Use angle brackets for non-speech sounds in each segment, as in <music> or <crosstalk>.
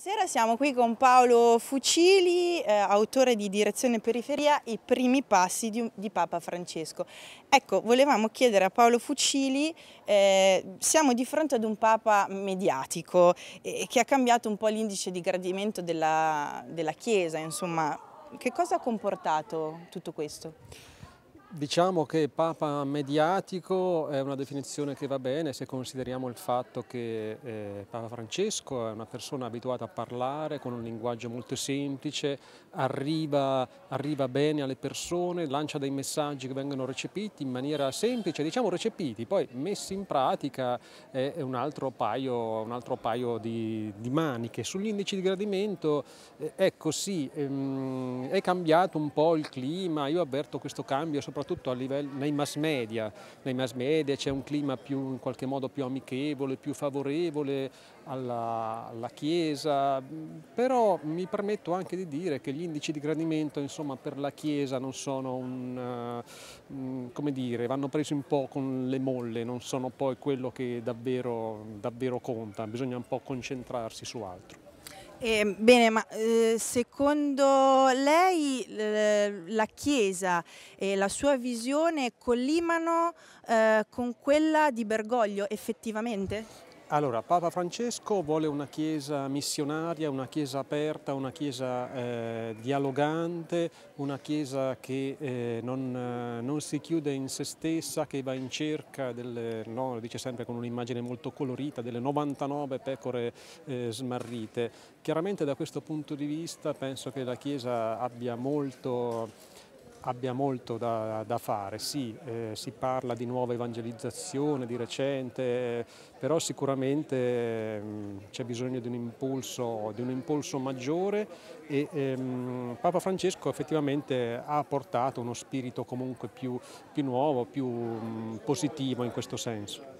Buonasera, siamo qui con Paolo Fucili, eh, autore di Direzione Periferia, i primi passi di, di, Papa Francesco. Ecco, volevamo chiedere a Paolo Fucili, eh, siamo di fronte ad un Papa mediatico eh, che ha cambiato un po' l'indice di gradimento della, della Chiesa, insomma, che cosa ha comportato tutto questo? Diciamo che Papa mediatico è una definizione che va bene se consideriamo il fatto che eh, Papa Francesco è una persona abituata a parlare con un linguaggio molto semplice, arriva, arriva, bene alle persone, lancia dei messaggi che vengono recepiti in maniera semplice, diciamo recepiti, poi messi in pratica è, un altro paio, un altro paio di, di, maniche. Sugli indici di gradimento, eh, ecco sì, ehm, è cambiato un po' il clima, io avverto questo cambio soprattutto soprattutto livello, nei mass media. Nei mass media c'è un clima più, in qualche modo più amichevole, più favorevole alla, alla, Chiesa, però mi permetto anche di dire che gli indici di gradimento insomma, per la Chiesa non sono un, uh, come dire, vanno presi un po' con le molle, non sono poi quello che davvero, davvero conta, bisogna un po' concentrarsi su altro. Eh, bene, ma eh, secondo lei la Chiesa e la sua visione collimano eh, con quella di Bergoglio effettivamente? Allora, Papa Francesco vuole una chiesa missionaria, una chiesa aperta, una chiesa eh, dialogante, una chiesa che eh, non, eh, non, si chiude in se stessa, che va in cerca, delle, no, lo dice sempre con un'immagine molto colorita, delle 99 pecore eh, smarrite. Chiaramente da questo punto di vista penso che la chiesa abbia molto abbia molto da, da fare, sì, eh, si parla di nuova evangelizzazione di recente, però sicuramente ehm, c'è bisogno di un, impulso, di un impulso maggiore e ehm, Papa Francesco effettivamente ha portato uno spirito comunque più, più nuovo, più mh, mm, positivo in questo senso.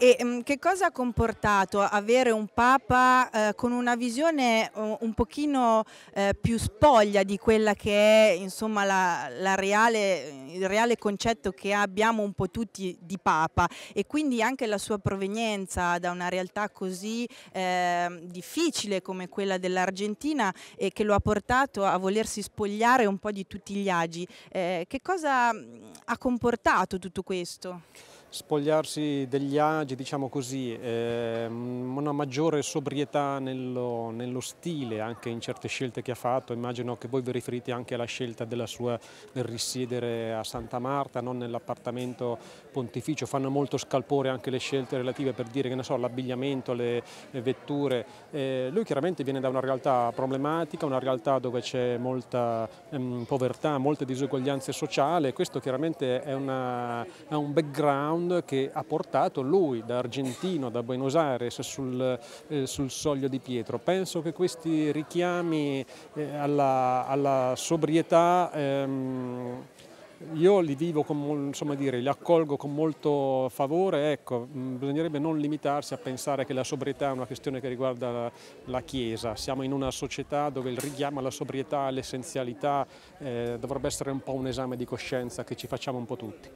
E um, che cosa ha comportato avere un Papa eh, con una visione uh, un pochino eh, più spoglia di quella che è insomma, la, la reale, il reale concetto che abbiamo un po' tutti di Papa e quindi anche la sua provenienza da una realtà così eh, difficile come quella dell'Argentina e che lo ha portato a volersi spogliare un po' di tutti gli agi. Eh, che cosa mm, ha comportato tutto questo? spogliarsi degli agi, diciamo così, ehm, una maggiore sobrietà nello, nello, stile anche in certe scelte che ha fatto, immagino che voi vi riferite anche alla scelta sua, del risiedere a Santa Marta, non nell'appartamento pontificio, fanno molto scalpore anche le scelte relative per dire che ne so, l'abbigliamento, le, le, vetture, eh, lui chiaramente viene da una realtà problematica, una realtà dove c'è molta ehm, povertà, molte disuguaglianze sociali, questo chiaramente è, una, è un background background che ha portato lui da argentino, da Buenos Aires, sul, eh, sul soglio di Pietro. Penso che questi richiami eh, alla, alla, sobrietà ehm, io li vivo, con, insomma dire, li accolgo con molto favore, ecco, mm, bisognerebbe non limitarsi a pensare che la sobrietà è una questione che riguarda la Chiesa, siamo in una società dove il richiamo alla sobrietà, all'essenzialità eh, dovrebbe essere un po' un esame di coscienza che ci facciamo un po' tutti.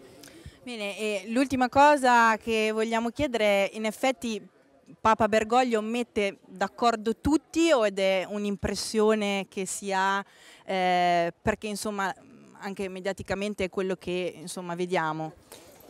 Bene, e l'ultima cosa che vogliamo chiedere, in effetti Papa Bergoglio mette d'accordo tutti o ed è un'impressione che si ha eh, perché insomma anche mediaticamente è quello che insomma vediamo?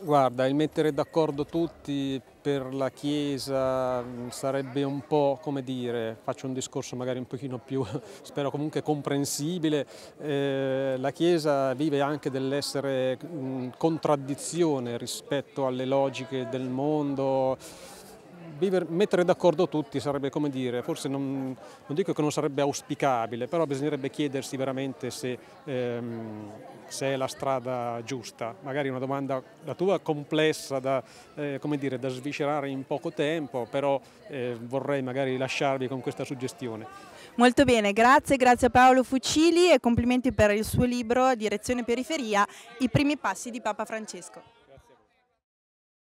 Guarda, il mettere d'accordo tutti per la Chiesa mm, sarebbe un po', come dire, faccio un discorso magari un pochino più, <laughs> spero comunque comprensibile, eh, la Chiesa vive anche dell'essere mm, contraddizione rispetto alle logiche del mondo, vivere, mettere d'accordo tutti sarebbe come dire, forse non, non, dico che non sarebbe auspicabile, però bisognerebbe chiedersi veramente se, ehm, se è la strada giusta. Magari una domanda, la tua complessa da, eh, dire, da sviscerare in poco tempo, però eh, vorrei magari lasciarvi con questa suggestione. Molto bene, grazie, grazie a Paolo Fucili e complimenti per il suo libro Direzione Periferia, i primi passi di Papa Francesco.